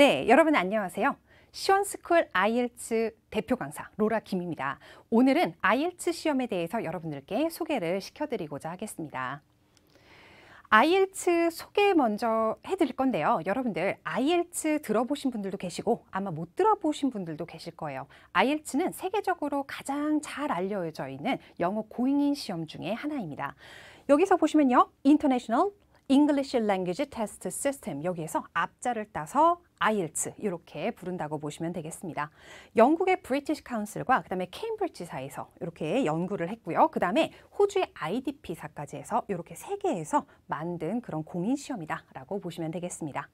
네, 여러분 안녕하세요. 시원스쿨 IELTS 대표 강사 로라 김입니다. 오늘은 IELTS 시험에 대해서 여러분들께 소개를 시켜드리고자 하겠습니다. IELTS 소개 먼저 해드릴 건데요. 여러분들 IELTS 들어보신 분들도 계시고 아마 못 들어보신 분들도 계실 거예요. IELTS는 세계적으로 가장 잘 알려져 있는 영어 고잉인 시험 중에 하나입니다. 여기서 보시면요. International English Language Test System 여기에서 앞자를 따서 IELTS 이렇게 부른다고 보시면 되겠습니다. 영국의 British Council과 그다음에 케임브리지사에서 이렇게 연구를 했고요. 그다음에 호주의 IDP사까지 해서 이렇게 세 개에서 만든 그런 공인 시험이다라고 보시면 되겠습니다.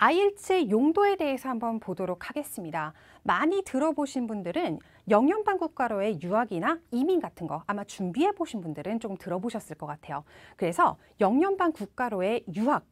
아일체 용도에 대해서 한번 보도록 하겠습니다. 많이 들어보신 분들은 영연방 국가로의 유학이나 이민 같은 거 아마 준비해 보신 분들은 조금 들어보셨을 것 같아요. 그래서 영연방 국가로의 유학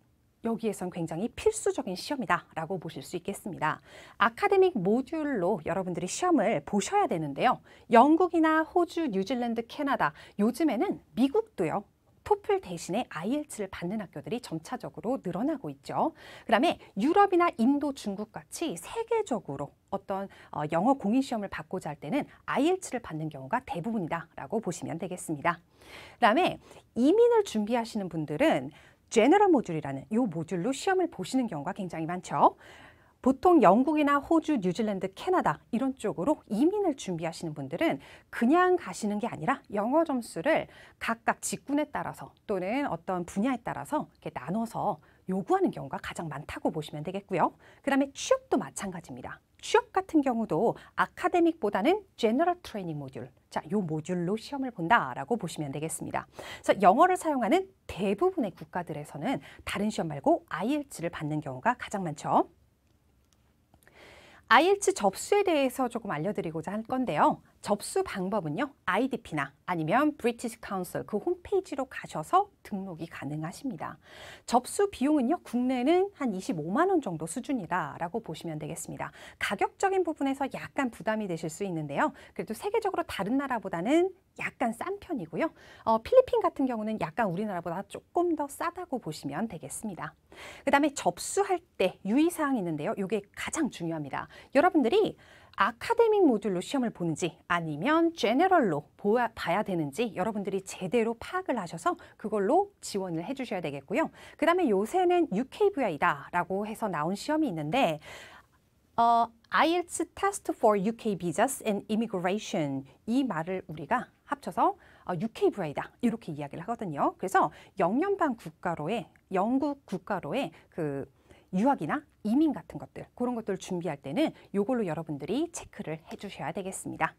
여기에선 굉장히 필수적인 시험이다라고 보실 수 있겠습니다. 아카데믹 모듈로 여러분들이 시험을 보셔야 되는데요. 영국이나 호주, 뉴질랜드, 캐나다, 요즘에는 미국도요. 토플 대신에 IELTS를 받는 학교들이 점차적으로 늘어나고 있죠. 그다음에 유럽이나 인도, 중국 같이 세계적으로 어떤 어, 영어 공인 시험을 받고자 할 때는 IELTS를 받는 경우가 대부분이다라고 보시면 되겠습니다. 그다음에 이민을 준비하시는 분들은 제너럴 모듈이라는 이 모듈로 시험을 보시는 경우가 굉장히 많죠. 보통 영국이나 호주, 뉴질랜드, 캐나다 이런 쪽으로 이민을 준비하시는 분들은 그냥 가시는 게 아니라 영어 점수를 각각 직군에 따라서 또는 어떤 분야에 따라서 이렇게 나눠서 요구하는 경우가 가장 많다고 보시면 되겠고요. 그 다음에 취업도 마찬가지입니다. 취업 같은 경우도 아카데믹보다는 제너럴 트레이닝 모듈 자, 요 모듈로 시험을 본다라고 보시면 되겠습니다. 그래서 영어를 사용하는 대부분의 국가들에서는 다른 시험 말고 IELTS를 받는 경우가 가장 많죠. IELTS 접수에 대해서 조금 알려드리고자 할 건데요. 접수 방법은요. IDP나 아니면 British Council 그 홈페이지로 가셔서 등록이 가능하십니다. 접수 비용은요. 국내는 한 25만 원 정도 수준이다라고 보시면 되겠습니다. 가격적인 부분에서 약간 부담이 되실 수 있는데요. 그래도 세계적으로 다른 나라보다는 약간 싼 편이고요. 어, 필리핀 같은 경우는 약간 우리나라보다 조금 더 싸다고 보시면 되겠습니다. 그 다음에 접수할 때 유의사항이 있는데요. 이게 가장 중요합니다. 여러분들이 아카데믹 모듈로 시험을 보는지 아니면 제네럴로 보아, 봐야 되는지 여러분들이 제대로 파악을 하셔서 그걸로 지원을 해주셔야 되겠고요. 그 다음에 요새는 UKVI다 라고 해서 나온 시험이 있는데 어, IELTS Test for UK Visas and Immigration 이 말을 우리가 합쳐서 어, UK 브라이다 이렇게 이야기를 하거든요. 그래서 영연방 국가로의 영국 국가로의 그 유학이나 이민 같은 것들 그런 것들을 준비할 때는 이걸로 여러분들이 체크를 해주셔야 되겠습니다.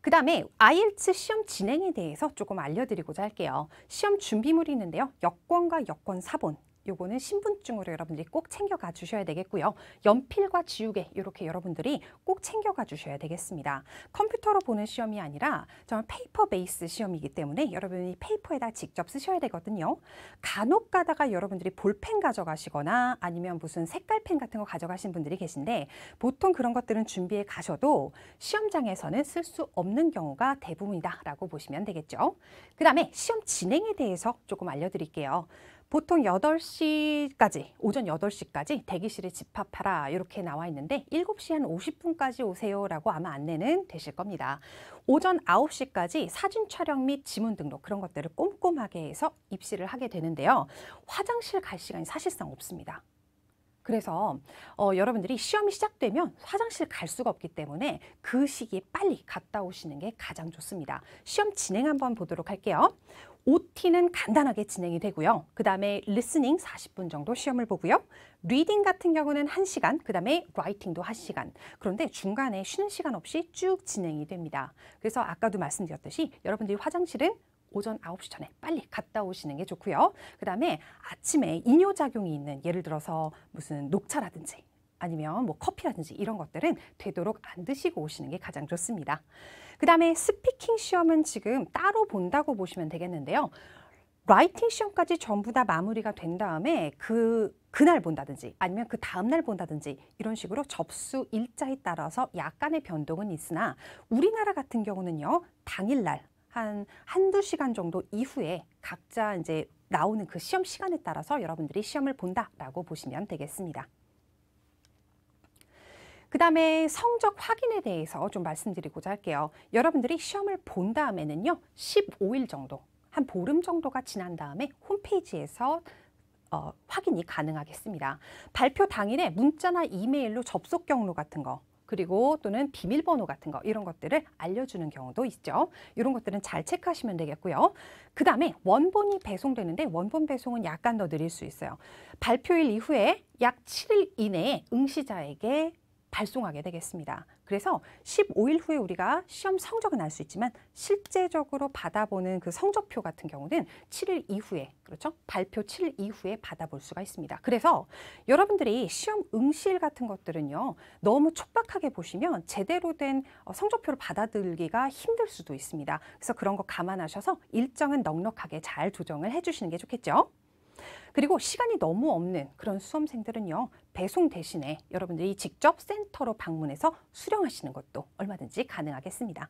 그 다음에 IELTS 시험 진행에 대해서 조금 알려드리고자 할게요. 시험 준비물이 있는데요. 여권과 여권 사본 요거는 신분증으로 여러분들이 꼭 챙겨가 주셔야 되겠고요. 연필과 지우개 이렇게 여러분들이 꼭 챙겨가 주셔야 되겠습니다. 컴퓨터로 보는 시험이 아니라 정말 페이퍼 베이스 시험이기 때문에 여러분이 페이퍼에다 직접 쓰셔야 되거든요. 간혹 가다가 여러분들이 볼펜 가져가시거나 아니면 무슨 색깔펜 같은 거 가져가신 분들이 계신데 보통 그런 것들은 준비해 가셔도 시험장에서는 쓸 수 없는 경우가 대부분이다라고 보시면 되겠죠. 그 다음에 시험 진행에 대해서 조금 알려드릴게요. 보통 8시까지, 오전 8시까지 대기실에 집합하라 이렇게 나와 있는데 7시 한 50분까지 오세요라고 아마 안내는 되실 겁니다. 오전 9시까지 사진 촬영 및 지문 등록 그런 것들을 꼼꼼하게 해서 입시를 하게 되는데요. 화장실 갈 시간이 사실상 없습니다. 그래서 어, 여러분들이 시험이 시작되면 화장실 갈 수가 없기 때문에 그 시기에 빨리 갔다 오시는 게 가장 좋습니다. 시험 진행 한번 보도록 할게요. OT는 간단하게 진행이 되고요. 그 다음에 리스닝 40분 정도 시험을 보고요. 리딩 같은 경우는 1시간, 그 다음에 라이팅도 1시간. 그런데 중간에 쉬는 시간 없이 쭉 진행이 됩니다. 그래서 아까도 말씀드렸듯이 여러분들이 화장실은 오전 9시 전에 빨리 갔다 오시는 게 좋고요. 그 다음에 아침에 이뇨작용이 있는 예를 들어서 무슨 녹차라든지 아니면 뭐 커피라든지 이런 것들은 되도록 안 드시고 오시는 게 가장 좋습니다. 그 다음에 스피킹 시험은 지금 따로 본다고 보시면 되겠는데요. 라이팅 시험까지 전부 다 마무리가 된 다음에 그 그날 본다든지 아니면 그 다음날 본다든지 이런 식으로 접수 일자에 따라서 약간의 변동은 있으나 우리나라 같은 경우는요 당일날 한 한두 시간 정도 이후에 각자 이제 나오는 그 시험 시간에 따라서 여러분들이 시험을 본다라고 보시면 되겠습니다. 그 다음에 성적 확인에 대해서 좀 말씀드리고자 할게요. 여러분들이 시험을 본 다음에는요, 15일 정도, 한 보름 정도가 지난 다음에 홈페이지에서 어, 확인이 가능하겠습니다. 발표 당일에 문자나 이메일로 접속 경로 같은 거 그리고 또는 비밀번호 같은 거 이런 것들을 알려주는 경우도 있죠. 이런 것들은 잘 체크하시면 되겠고요. 그 다음에 원본이 배송되는데 원본 배송은 약간 더 느릴 수 있어요. 발표일 이후에 약 7일 이내에 응시자에게 발송하게 되겠습니다. 그래서 15일 후에 우리가 시험 성적은 알 수 있지만 실제적으로 받아보는 그 성적표 같은 경우는 7일 이후에 그렇죠? 발표 7일 이후에 받아볼 수가 있습니다. 그래서 여러분들이 시험 응시일 같은 것들은요. 너무 촉박하게 보시면 제대로 된 어, 성적표를 받아들기가 힘들 수도 있습니다. 그래서 그런 거 감안하셔서 일정은 넉넉하게 잘 조정을 해주시는 게 좋겠죠. 그리고 시간이 너무 없는 그런 수험생들은요. 배송 대신에 여러분들이 직접 센터로 방문해서 수령하시는 것도 얼마든지 가능하겠습니다.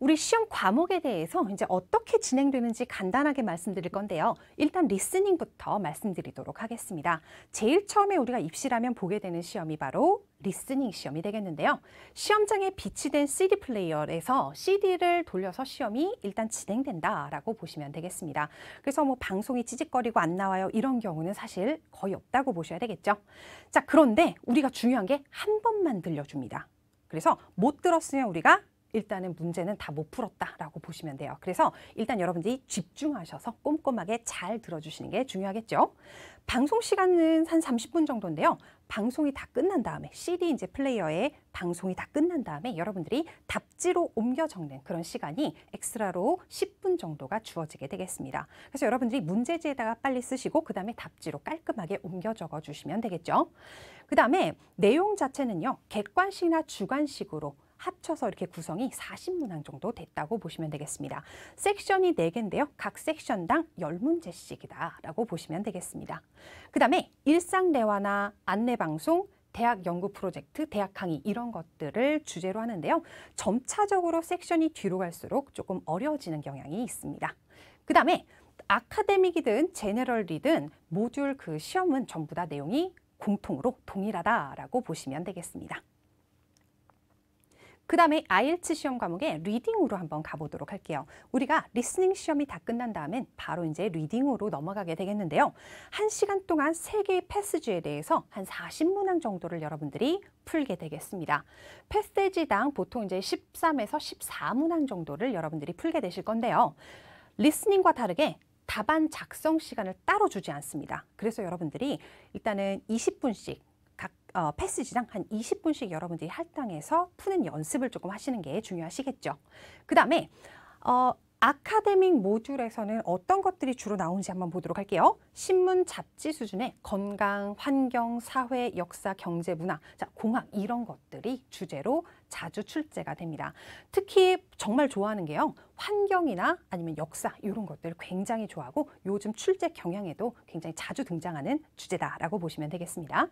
우리 시험 과목에 대해서 이제 어떻게 진행되는지 간단하게 말씀드릴 건데요. 일단 리스닝부터 말씀드리도록 하겠습니다. 제일 처음에 우리가 입시라면 보게 되는 시험이 바로 리스닝 시험이 되겠는데요. 시험장에 비치된 CD 플레이어에서 CD를 돌려서 시험이 일단 진행된다라고 보시면 되겠습니다. 그래서 뭐 방송이 찌직거리고 안 나와요 이런 경우는 사실 거의 없다고 보셔야 되겠죠. 자 그런데 우리가 중요한 게 한 번만 들려줍니다. 그래서 못 들었으면 우리가 일단은 문제는 다 못 풀었다라고 보시면 돼요. 그래서 일단 여러분들이 집중하셔서 꼼꼼하게 잘 들어주시는 게 중요하겠죠. 방송 시간은 한 30분 정도인데요. 방송이 다 끝난 다음에 CD 이제 플레이어에 방송이 다 끝난 다음에 여러분들이 답지로 옮겨 적는 그런 시간이 엑스트라로 10분 정도가 주어지게 되겠습니다. 그래서 여러분들이 문제지에다가 빨리 쓰시고 그 다음에 답지로 깔끔하게 옮겨 적어 주시면 되겠죠. 그 다음에 내용 자체는요. 객관식이나 주관식으로 합쳐서 이렇게 구성이 40문항 정도 됐다고 보시면 되겠습니다. 섹션이 4개인데요. 각 섹션당 10문제씩이다라고 보시면 되겠습니다. 그 다음에 일상 대화나 안내방송, 대학 연구 프로젝트, 대학 강의 이런 것들을 주제로 하는데요. 점차적으로 섹션이 뒤로 갈수록 조금 어려워지는 경향이 있습니다. 그 다음에 아카데믹이든 제네럴이든 모듈 그 시험은 전부 다 내용이 공통으로 동일하다라고 보시면 되겠습니다. 그 다음에 IELTS 시험 과목에 리딩으로 한번 가보도록 할게요. 우리가 리스닝 시험이 다 끝난 다음엔 바로 이제 리딩으로 넘어가게 되겠는데요. 1시간 동안 3개의 패스지에 대해서 한 40문항 정도를 여러분들이 풀게 되겠습니다. 패스지당 보통 이제 13에서 14문항 정도를 여러분들이 풀게 되실 건데요. 리스닝과 다르게 답안 작성 시간을 따로 주지 않습니다. 그래서 여러분들이 일단은 20분씩 어, 패스지당한 20분씩 여러분들이 할당해서 푸는 연습을 조금 하시는 게 중요하시겠죠. 그 다음에 어, 아카데믹 모듈에서는 어떤 것들이 주로 나오는지 한번 보도록 할게요. 신문, 잡지 수준의 건강, 환경, 사회, 역사, 경제, 문화, 자, 공학 이런 것들이 주제로 자주 출제가 됩니다. 특히 정말 좋아하는 게요. 환경이나 아니면 역사 이런 것들 굉장히 좋아하고 요즘 출제 경향에도 굉장히 자주 등장하는 주제다라고 보시면 되겠습니다.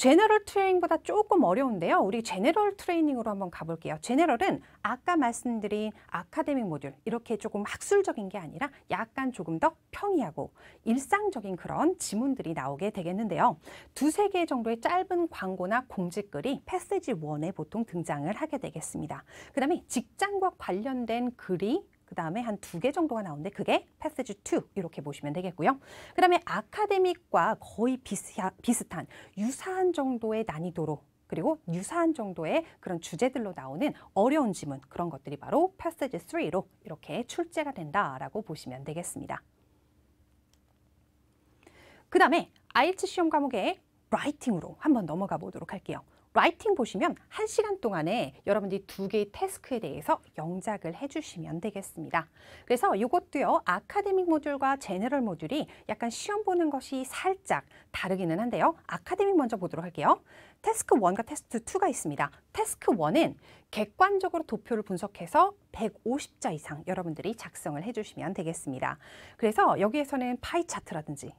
제너럴 트레이닝보다 조금 어려운데요. 우리 제너럴 트레이닝으로 한번 가볼게요. 제너럴은 아까 말씀드린 아카데믹 모듈 이렇게 조금 학술적인 게 아니라 약간 조금 더 평이하고 일상적인 그런 지문들이 나오게 되겠는데요. 두세 개 정도의 짧은 광고나 공지글이 패스지 1에 보통 등장을 하게 되겠습니다. 그 다음에 직장과 관련된 글이 그 다음에 한 두 개 정도가 나오는데 그게 패스지 2 이렇게 보시면 되겠고요. 그 다음에 아카데믹과 거의 비슷한, 비슷한 유사한 정도의 난이도로 그리고 유사한 정도의 그런 주제들로 나오는 어려운 지문 그런 것들이 바로 패스지 3로 이렇게 출제가 된다라고 보시면 되겠습니다. 그 다음에 IH 시험 과목의 라이팅으로 한번 넘어가 보도록 할게요. 라이팅 보시면 한시간 동안에 여러분들이 두 개의 태스크에 대해서 영작을 해주시면 되겠습니다. 그래서 이것도요. 아카데믹 모듈과 제너럴 모듈이 약간 시험 보는 것이 살짝 다르기는 한데요. 아카데믹 먼저 보도록 할게요. 테스크 1과 테스트 2가 있습니다. 테스크 1은 객관적으로 도표를 분석해서 150자 이상 여러분들이 작성을 해주시면 되겠습니다. 그래서 여기에서는 파이 차트라든지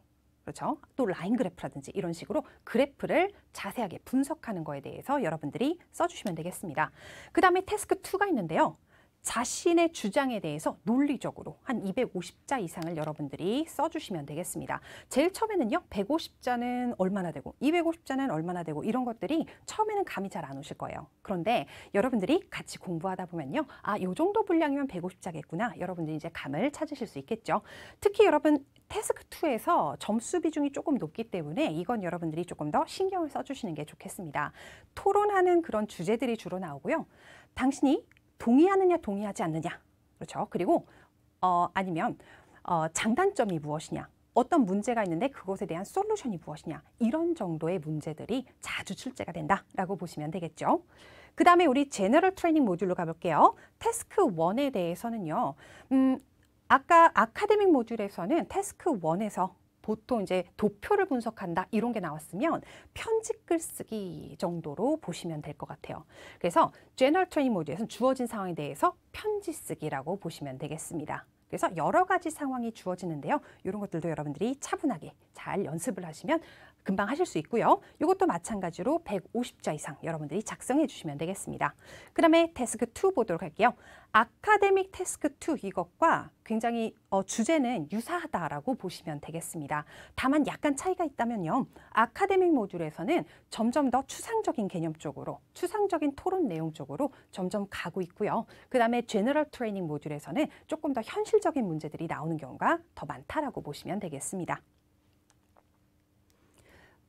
그렇죠? 또 라인 그래프라든지 이런 식으로 그래프를 자세하게 분석하는 거에 대해서 여러분들이 써주시면 되겠습니다. 그 다음에 태스크 2가 있는데요. 자신의 주장에 대해서 논리적으로 한 250자 이상을 여러분들이 써주시면 되겠습니다. 제일 처음에는요, 150자는 얼마나 되고, 250자는 얼마나 되고, 이런 것들이 처음에는 감이 잘 안 오실 거예요. 그런데 여러분들이 같이 공부하다 보면요, 아, 요 정도 분량이면 150자겠구나. 여러분들이 이제 감을 찾으실 수 있겠죠. 특히 여러분, 태스크2에서 점수 비중이 조금 높기 때문에 이건 여러분들이 조금 더 신경을 써주시는 게 좋겠습니다. 토론하는 그런 주제들이 주로 나오고요. 당신이 동의하느냐 동의하지 않느냐 그렇죠 그리고 어, 아니면 어, 장단점이 무엇이냐 어떤 문제가 있는데 그것에 대한 솔루션이 무엇이냐 이런 정도의 문제들이 자주 출제가 된다라고 보시면 되겠죠. 그 다음에 우리 제너럴 트레이닝 모듈로 가볼게요. 태스크 원에 대해서는요. 음, 아까 아카데믹 모듈에서는 태스크 원에서 보통 이제 도표를 분석한다 이런 게 나왔으면 편집 글쓰기 정도로 보시면 될 것 같아요. 그래서 General Training 모드에서는 주어진 상황에 대해서 편지 쓰기라고 보시면 되겠습니다. 그래서 여러 가지 상황이 주어지는데요. 이런 것들도 여러분들이 차분하게 잘 연습을 하시면 금방 하실 수 있고요. 이것도 마찬가지로 150자 이상 여러분들이 작성해 주시면 되겠습니다. 그 다음에 태스크 2 보도록 할게요. 아카데믹 태스크 2 이것과 굉장히 어, 주제는 유사하다라고 보시면 되겠습니다. 다만 약간 차이가 있다면요. 아카데믹 모듈에서는 점점 더 추상적인 개념 쪽으로 추상적인 토론 내용 쪽으로 점점 가고 있고요. 그 다음에 제너럴 트레이닝 모듈에서는 조금 더 현실적인 문제들이 나오는 경우가 더 많다라고 보시면 되겠습니다.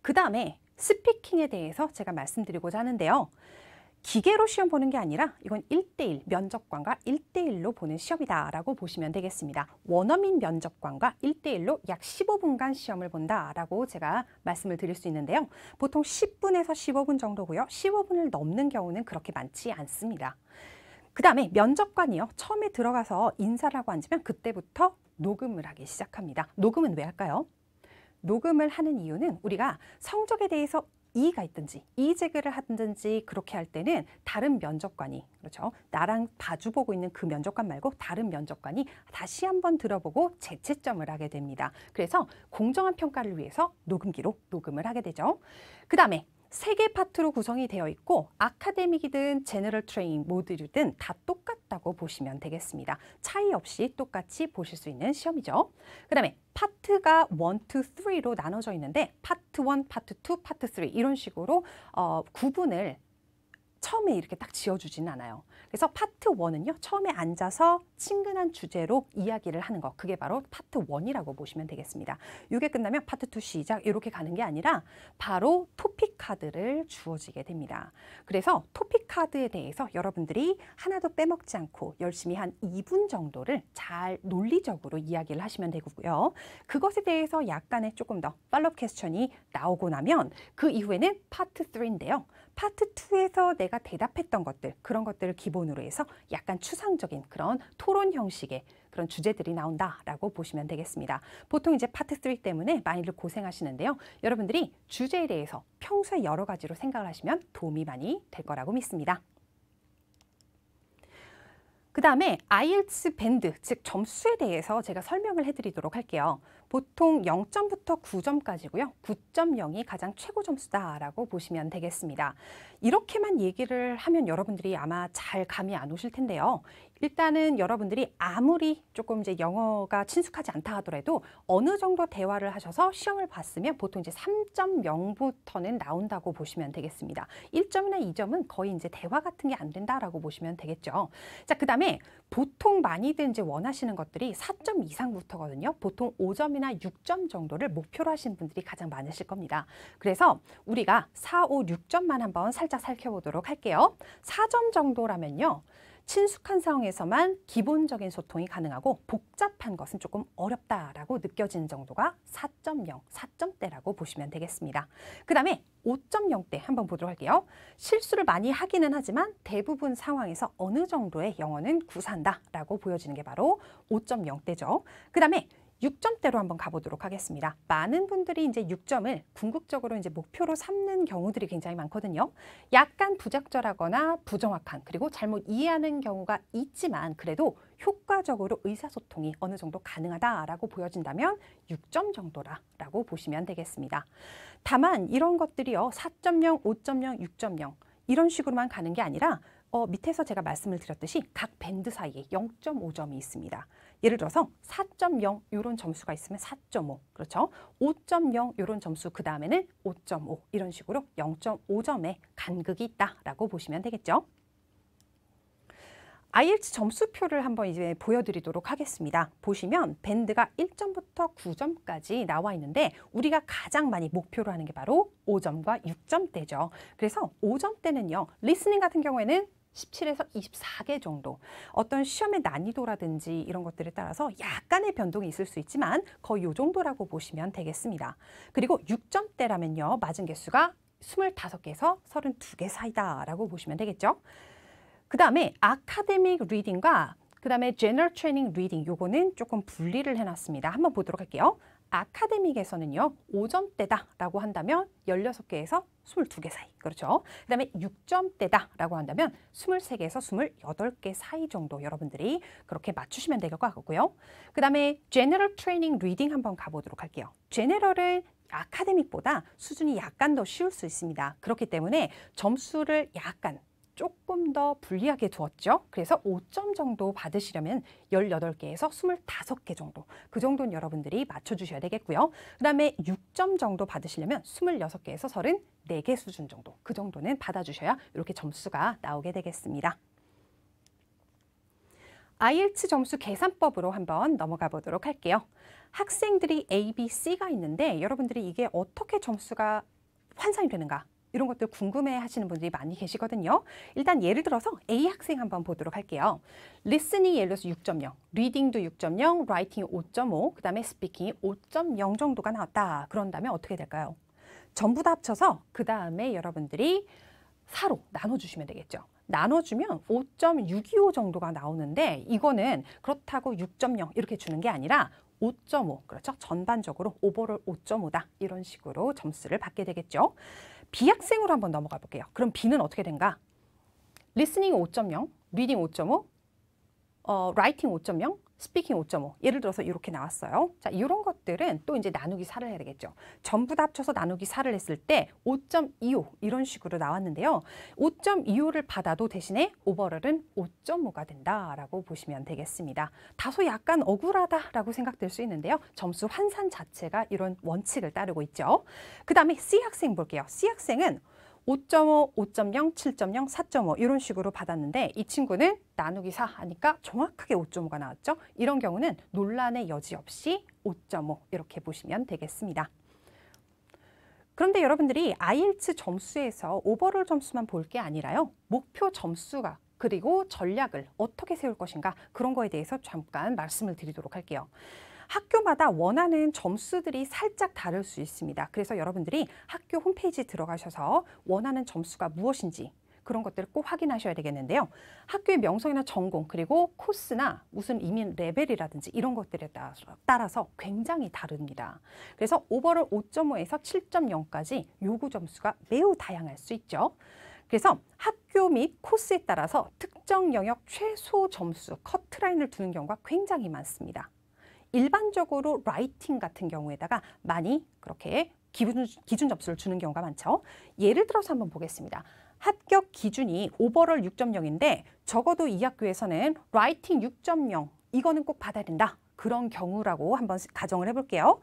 그 다음에 스피킹에 대해서 제가 말씀드리고자 하는데요. 기계로 시험 보는 게 아니라 이건 일대일 면접관과 일대일로 보는 시험이다라고 보시면 되겠습니다. 원어민 면접관과 일대일로약 15분간 시험을 본다라고 제가 말씀을 드릴 수 있는데요. 보통 10분에서 15분 정도고요. 15분을 넘는 경우는 그렇게 많지 않습니다. 그 다음에 면접관이요. 처음에 들어가서 인사라고 앉으면 그때부터 녹음을 하기 시작합니다. 녹음은 왜 할까요? 녹음을 하는 이유는 우리가 성적에 대해서 이의가 있든지 이의제기를 하든지 그렇게 할 때는 다른 면접관이 그렇죠 나랑 봐주보고 있는 그 면접관 말고 다른 면접관이 다시 한번 들어보고 재채점을 하게 됩니다 그래서 공정한 평가를 위해서 녹음기로 녹음을 하게 되죠 그 다음에 세개 파트로 구성이 되어 있고 아카데믹이든 제너럴 트레이 모듈이든 다 똑같다고 보시면 되겠습니다. 차이 없이 똑같이 보실 수 있는 시험이죠. 그 다음에 파트가 1, 2, 3로 나눠져 있는데 파트 1, 파트 2, 파트 3 이런 식으로 어, 구분을 처음에 이렇게 딱지어주진 않아요. 그래서 파트 1은요 처음에 앉아서 친근한 주제로 이야기를 하는 거. 그게 바로 파트 1이라고 보시면 되겠습니다. 이게 끝나면 파트 2 시작 이렇게 가는 게 아니라 바로 토픽 카드를 주어지게 됩니다. 그래서 토픽 카드에 대해서 여러분들이 하나도 빼먹지 않고 열심히 한 2분 정도를 잘 논리적으로 이야기를 하시면 되고요. 그것에 대해서 약간의 조금 더 팔로우 캐스천이 나오고 나면 그 이후에는 파트 3인데요. 파트 2에서 내가 대답했던 것들 그런 것들을 기본으로 해서 약간 추상적인 그런 토론 형식의 그런 주제들이 나온다라고 보시면 되겠습니다. 보통 이제 파트 3 때문에 많이들 고생하시는데요. 여러분들이 주제에 대해서 평소에 여러 가지로 생각을 하시면 도움이 많이 될 거라고 믿습니다. 그 다음에 IELTS 밴드, 즉 점수에 대해서 제가 설명을 해드리도록 할게요. 보통 0점부터 9점까지고요. 9.0이 가장 최고 점수다라고 보시면 되겠습니다. 이렇게만 얘기를 하면 여러분들이 아마 잘 감이 안 오실 텐데요. 일단은 여러분들이 아무리 조금 이제 영어가 친숙하지 않다 하더라도 어느 정도 대화를 하셔서 시험을 봤으면 보통 이제 3.0부터는 나온다고 보시면 되겠습니다. 1점이나 2점은 거의 이제 대화 같은 게 안 된다라고 보시면 되겠죠. 자, 그 다음에 보통 많이들 이제 원하시는 것들이 4점 이상부터거든요. 보통 5점이나 6점 정도를 목표로 하신 분들이 가장 많으실 겁니다. 그래서 우리가 4, 5, 6점만 한번 살짝 살펴보도록 할게요. 4점 정도라면요. 친숙한 상황에서만 기본적인 소통이 가능하고 복잡한 것은 조금 어렵다라고 느껴지는 정도가 4.0, 4점대라고 보시면 되겠습니다. 그 다음에 5.0대 한번 보도록 할게요. 실수를 많이 하기는 하지만 대부분 상황에서 어느 정도의 영어는 구사한다라고 보여지는 게 바로 5.0대죠. 그 다음에 6점대로 한번 가보도록 하겠습니다. 많은 분들이 이제 6점을 궁극적으로 이제 목표로 삼는 경우들이 굉장히 많거든요. 약간 부적절하거나 부정확한 그리고 잘못 이해하는 경우가 있지만 그래도 효과적으로 의사소통이 어느 정도 가능하다라고 보여진다면 6점 정도라고 보시면 되겠습니다. 다만 이런 것들이요. 4.0, 5.0, 6.0 이런 식으로만 가는 게 아니라 어, 밑에서 제가 말씀을 드렸듯이 각 밴드 사이에 0.5점이 있습니다. 예를 들어서 4.0 이런 점수가 있으면 4.5 그렇죠? 5.0 이런 점수 그 다음에는 5.5 이런 식으로 0.5점의 간극이 있다라고 보시면 되겠죠. IELTS 점수표를 한번 이제 보여드리도록 하겠습니다. 보시면 밴드가 1점부터 9점까지 나와 있는데 우리가 가장 많이 목표로 하는 게 바로 5점과 6점대죠. 그래서 5점대는요. 리스닝 같은 경우에는 17에서 24개 정도 어떤 시험의 난이도라든지 이런 것들에 따라서 약간의 변동이 있을 수 있지만 거의 요 정도라고 보시면 되겠습니다. 그리고 6점대라면요. 맞은 개수가 25개에서 32개 사이다라고 보시면 되겠죠. 그 다음에 아카데믹 리딩과 그 다음에 제너럴 트레이닝 리딩 요거는 조금 분리를 해놨습니다. 한번 보도록 할게요. 아카데믹에서는요. 5점대다라고 한다면 16개에서 22개 사이. 그렇죠? 그다음에 6점대다라고 한다면 23개에서 28개 사이 정도 여러분들이 그렇게 맞추시면 될 것 같고요. 그다음에 제너럴 트레이닝 리딩 한번 가보도록 할게요. 제너럴은 아카데믹보다 수준이 약간 더 쉬울 수 있습니다. 그렇기 때문에 점수를 약간 조금 더 불리하게 두었죠. 그래서 5점 정도 받으시려면 18개에서 25개 정도 그 정도는 여러분들이 맞춰주셔야 되겠고요. 그 다음에 6점 정도 받으시려면 26개에서 34개 수준 정도 그 정도는 받아주셔야 이렇게 점수가 나오게 되겠습니다. IELTS 점수 계산법으로 한번 넘어가 보도록 할게요. 학생들이 A, B, C가 있는데 여러분들이 이게 어떻게 점수가 환상이 되는가 이런 것들 궁금해 하시는 분들이 많이 계시거든요. 일단 예를 들어서 A 학생 한번 보도록 할게요. 리스닝 예를 들어서 6.0, 리딩도 6.0, 라이팅이 5.5, 그 다음에 스피킹이 5.0 정도가 나왔다. 그런다면 어떻게 될까요? 전부 다 합쳐서 그 다음에 여러분들이 4로 나눠주시면 되겠죠. 나눠주면 5.625 정도가 나오는데 이거는 그렇다고 6.0 이렇게 주는 게 아니라 5.5 그렇죠 전반적으로 오버롤 5.5다 이런 식으로 점수를 받게 되겠죠 비학생으로 한번 넘어가 볼게요. 그럼 B는 어떻게 된가? 리스닝 5.0, 리딩 5.5, 어, 라이팅 5.0, 스피킹 5.5 예를 들어서 이렇게 나왔어요. 자 이런 것들은 또 이제 나누기 4를 해야 되겠죠. 전부 다 합쳐서 나누기 4를 했을 때 5.25 이런 식으로 나왔는데요. 5.25를 받아도 대신에 오버럴은 5.5가 된다라고 보시면 되겠습니다. 다소 약간 억울하다라고 생각될 수 있는데요. 점수 환산 자체가 이런 원칙을 따르고 있죠. 그 다음에 C 학생 볼게요. C 학생은 5.5, 5.0, 7.0, 4.5 이런 식으로 받았는데 이 친구는 나누기 4 하니까 정확하게 5.5가 나왔죠. 이런 경우는 논란의 여지 없이 5.5 이렇게 보시면 되겠습니다. 그런데 여러분들이 IELTS 점수에서 오버롤 점수만 볼 게 아니라요. 목표 점수가 그리고 전략을 어떻게 세울 것인가 그런 거에 대해서 잠깐 말씀을 드리도록 할게요. 학교마다 원하는 점수들이 살짝 다를 수 있습니다. 그래서 여러분들이 학교 홈페이지 들어가셔서 원하는 점수가 무엇인지 그런 것들을 꼭 확인하셔야 되겠는데요. 학교의 명성이나 전공 그리고 코스나 무슨 이민 레벨이라든지 이런 것들에 따라서 굉장히 다릅니다. 그래서 오버를 5.5에서 7.0까지 요구 점수가 매우 다양할 수 있죠. 그래서 학교 및 코스에 따라서 특정 영역 최소 점수 커트라인을 두는 경우가 굉장히 많습니다. 일반적으로 라이팅 같은 경우에다가 많이 그렇게 기준, 기준 점수를 주는 경우가 많죠. 예를 들어서 한번 보겠습니다. 합격 기준이 오버럴 6.0인데 적어도 이 학교에서는 라이팅 6.0 이거는 꼭 받아야 된다. 그런 경우라고 한번 가정을 해볼게요.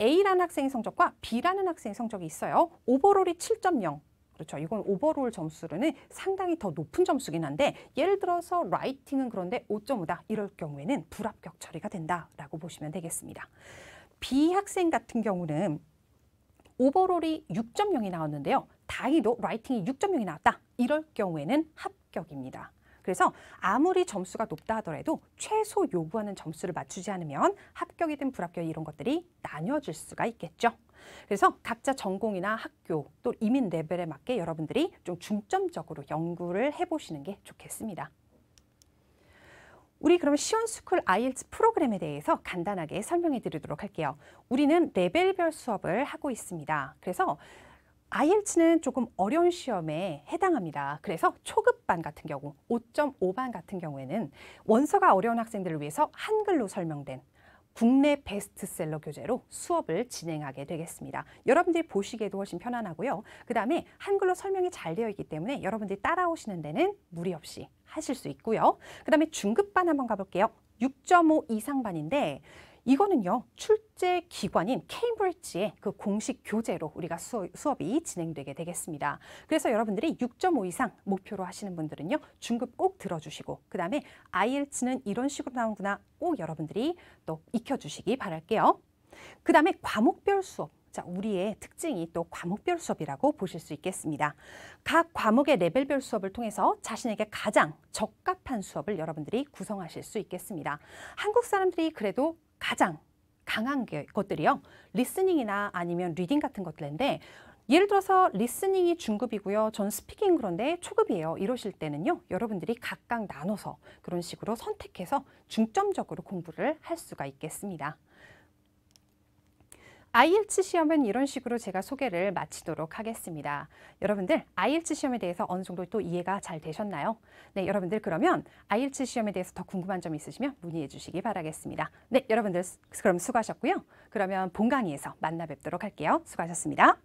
A라는 학생의 성적과 B라는 학생의 성적이 있어요. 오버롤이 7.0, 그렇죠. 이건 오버롤 점수로는 상당히 더 높은 점수긴 한데 예를 들어서 라이팅은 그런데 5.5다. 이럴 경우에는 불합격 처리가 된다라고 보시면 되겠습니다. B 학생 같은 경우는 오버롤이 6.0이 나왔는데요. 다이히도 라이팅이 6.0이 나왔다. 이럴 경우에는 합격입니다. 그래서 아무리 점수가 높다 하더라도 최소 요구하는 점수를 맞추지 않으면 합격이든 불합격 이 이런 것들이 나뉘어질 수가 있겠죠. 그래서 각자 전공이나 학교 또 이민 레벨에 맞게 여러분들이 좀 중점적으로 연구를 해보시는 게 좋겠습니다. 우리 그럼 시온스쿨 IELTS 프로그램에 대해서 간단하게 설명해 드리도록 할게요. 우리는 레벨별 수업을 하고 있습니다. 그래서 IELTS는 조금 어려운 시험에 해당합니다. 그래서 초급반 같은 경우, 5.5반 같은 경우에는 원서가 어려운 학생들을 위해서 한글로 설명된 국내 베스트셀러 교재로 수업을 진행하게 되겠습니다. 여러분들이 보시기에도 훨씬 편안하고요. 그 다음에 한글로 설명이 잘 되어 있기 때문에 여러분들이 따라오시는 데는 무리 없이 하실 수 있고요. 그 다음에 중급반 한번 가볼게요. 6.5 이상반인데 이거는요 출제 기관인 케임브리지의 그 공식 교재로 우리가 수업이 진행되게 되겠습니다. 그래서 여러분들이 6.5 이상 목표로 하시는 분들은요 중급 꼭 들어주시고 그 다음에 IELTS는 이런 식으로 나온구나 꼭 여러분들이 또 익혀주시기 바랄게요. 그 다음에 과목별 수업 자, 우리의 특징이 또 과목별 수업이라고 보실 수 있겠습니다. 각 과목의 레벨별 수업을 통해서 자신에게 가장 적합한 수업을 여러분들이 구성하실 수 있겠습니다. 한국 사람들이 그래도 가장 강한 것들이요. 리스닝이나 아니면 리딩 같은 것들인데 예를 들어서 리스닝이 중급이고요. 전 스피킹 그런데 초급이에요. 이러실 때는요. 여러분들이 각각 나눠서 그런 식으로 선택해서 중점적으로 공부를 할 수가 있겠습니다. IELTS 시험은 이런 식으로 제가 소개를 마치도록 하겠습니다. 여러분들 IELTS 시험에 대해서 어느 정도 또 이해가 잘 되셨나요? 네, 여러분들 그러면 IELTS 시험에 대해서 더 궁금한 점 있으시면 문의해 주시기 바라겠습니다. 네, 여러분들 그럼 수고하셨고요. 그러면 본 강의에서 만나 뵙도록 할게요. 수고하셨습니다.